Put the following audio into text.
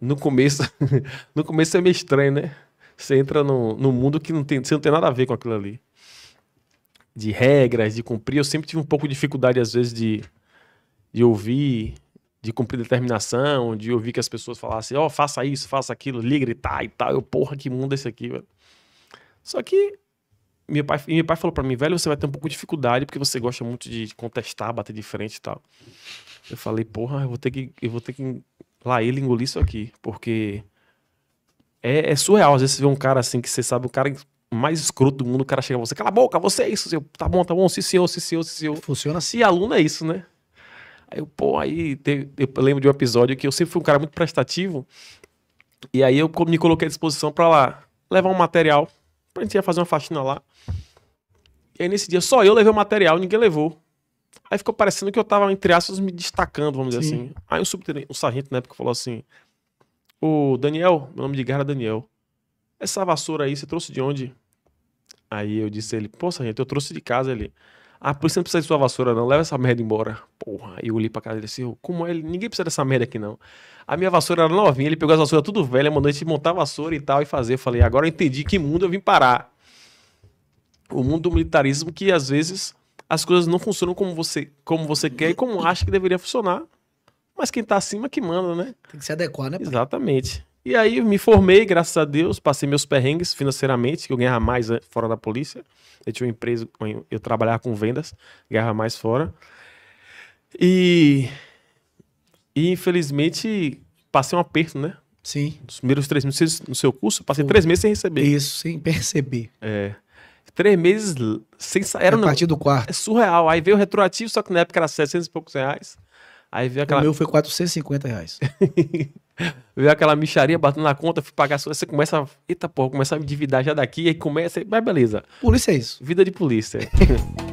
no começo, no começo é meio estranho, né? Você entra no, no mundo que não tem, você não tem nada a ver com aquilo ali. De regras, de cumprir. Eu sempre tive um pouco de dificuldade, às vezes, de, de ouvir, de cumprir determinação, de ouvir que as pessoas falassem, ó, oh, faça isso, faça aquilo, liga, gritar e tal. Eu, porra, que mundo é esse aqui, velho. Só que meu pai, meu pai falou para mim, velho, você vai ter um pouco de dificuldade porque você gosta muito de contestar, bater de frente e tal. Eu falei, porra, eu vou ter que, eu vou ter que lá ele engoliu isso aqui, porque é, é, surreal. Às vezes você vê um cara assim que você sabe, o cara mais escroto do mundo, o cara chega a você, cala a boca, você é isso, seu. tá bom, tá bom, se senhor, se senhor, se senhor. Funciona assim. E aluno é isso, né? Aí eu, pô, aí teve, eu lembro de um episódio que eu sempre fui um cara muito prestativo, e aí eu me coloquei à disposição para lá levar um material, pra gente ia fazer uma faxina lá. E aí nesse dia só eu levei o material, ninguém levou. Aí ficou parecendo que eu tava, entre aspas, me destacando, vamos Sim. dizer assim. Aí um, subtenente, um sargento na época falou assim: Ô Daniel, meu nome de guerra é Daniel, essa vassoura aí você trouxe de onde? Aí eu disse a ele: Pô, sargento, eu trouxe de casa ele. Ah, por isso não precisa de sua vassoura, não. Leva essa merda embora. Porra. eu olhei pra casa dele assim, como é? Ninguém precisa dessa merda aqui, não. A minha vassoura era novinha, ele pegou as vassouras tudo velha, mandou a gente montar a vassoura e tal e fazer. Eu falei, agora eu entendi que mundo eu vim parar. O mundo do militarismo que às vezes as coisas não funcionam como você, como você quer e como acha que deveria funcionar. Mas quem tá acima que manda, né? Tem que se adequar, né? Pai? Exatamente. E aí me formei, graças a Deus, passei meus perrengues financeiramente, que eu ganhava mais né, fora da polícia. Eu tinha uma empresa, eu trabalhava com vendas, ganhava mais fora. E, e infelizmente passei um aperto, né? Sim. Nos primeiros três meses no seu curso, passei três meses sem receber. Isso, sem perceber. É três meses sem sair. Era a é partir do quarto. É surreal. Aí veio o retroativo, só que na época era 700 e poucos reais. Aí veio aquela. O meu foi 450 reais. veio aquela micharia batendo na conta, fui pagar. sua. Você começa. A... Eita porra, começa a me endividar já daqui, aí começa. Mas beleza. Polícia é isso. Vida de polícia.